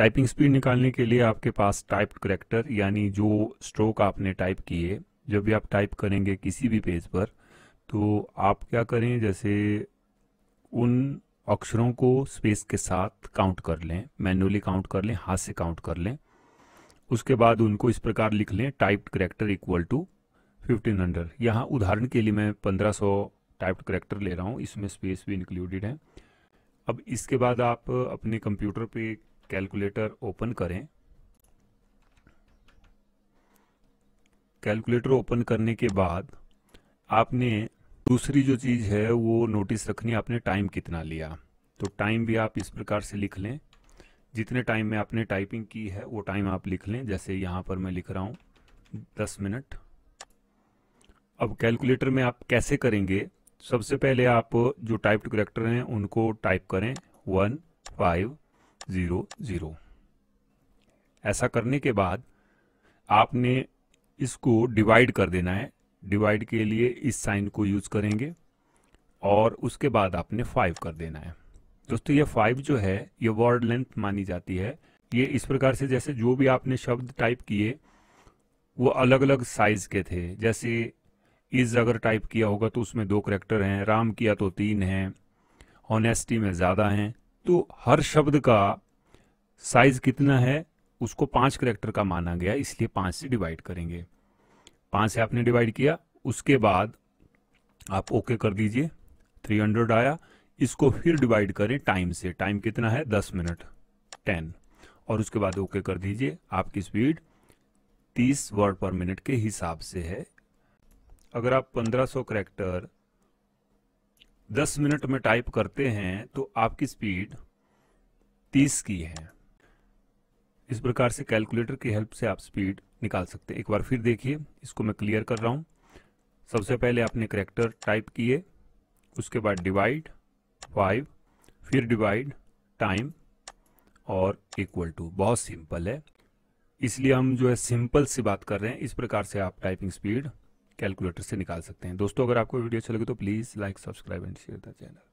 typing speed निकालने के लिए आपके पास टाइप करेक्टर यानी जो स्ट्रोक आपने टाइप किए जब भी आप टाइप करेंगे किसी भी पेज पर तो आप क्या करें जैसे उन अक्षरों को स्पेस के साथ काउंट कर लें मैनुअली काउंट कर लें हाथ से काउंट कर लें उसके बाद उनको इस प्रकार लिख लें टाइप्ड करेक्टर इक्वल टू 1500 यहाँ उदाहरण के लिए मैं 1500 टाइप्ड करेक्टर ले रहा हूँ इसमें स्पेस भी इंक्लूडेड है अब इसके बाद आप अपने कंप्यूटर पे कैलकुलेटर ओपन करें कैलकुलेटर ओपन करने के बाद आपने दूसरी जो चीज़ है वो नोटिस रखनी आपने टाइम कितना लिया तो टाइम भी आप इस प्रकार से लिख लें जितने टाइम में आपने टाइपिंग की है वो टाइम आप लिख लें जैसे यहाँ पर मैं लिख रहा हूँ दस मिनट अब कैलकुलेटर में आप कैसे करेंगे सबसे पहले आप जो टाइप्ड करेक्टर हैं उनको टाइप करें वन फाइव जीरो जीरो ऐसा करने के बाद आपने इसको डिवाइड कर देना है डिवाइड के लिए इस साइन को यूज करेंगे और उसके बाद आपने फाइव कर देना है दोस्तों ये फाइव जो है ये वर्ड लेंथ मानी जाती है ये इस प्रकार से जैसे जो भी आपने शब्द टाइप किए वो अलग अलग साइज के थे जैसे इज अगर टाइप किया होगा तो उसमें दो करेक्टर हैं राम किया तो तीन हैं ऑनेस्टी में ज़्यादा हैं तो हर शब्द का साइज कितना है उसको पांच करेक्टर का माना गया इसलिए पांच से डिवाइड करेंगे पांच से आपने डिवाइड किया उसके बाद आप ओके कर दीजिए थ्री हंड्रेड आया इसको फिर डिवाइड करें टाइम से टाइम कितना है दस मिनट टेन और उसके बाद ओके कर दीजिए आपकी स्पीड तीस वर्ड पर मिनट के हिसाब से है अगर आप पंद्रह सौ करेक्टर दस मिनट में टाइप करते हैं तो आपकी स्पीड तीस की है इस प्रकार से कैलकुलेटर की हेल्प से आप स्पीड निकाल सकते हैं एक बार फिर देखिए इसको मैं क्लियर कर रहा हूँ सबसे पहले आपने करेक्टर टाइप किए उसके बाद डिवाइड फाइव फिर डिवाइड टाइम और इक्वल टू बहुत सिंपल है इसलिए हम जो है सिंपल सी बात कर रहे हैं इस प्रकार से आप टाइपिंग स्पीड कैलकुलेटर से निकाल सकते हैं दोस्तों अगर आपको वीडियो अच्छा लगे तो please like subscribe and share the channel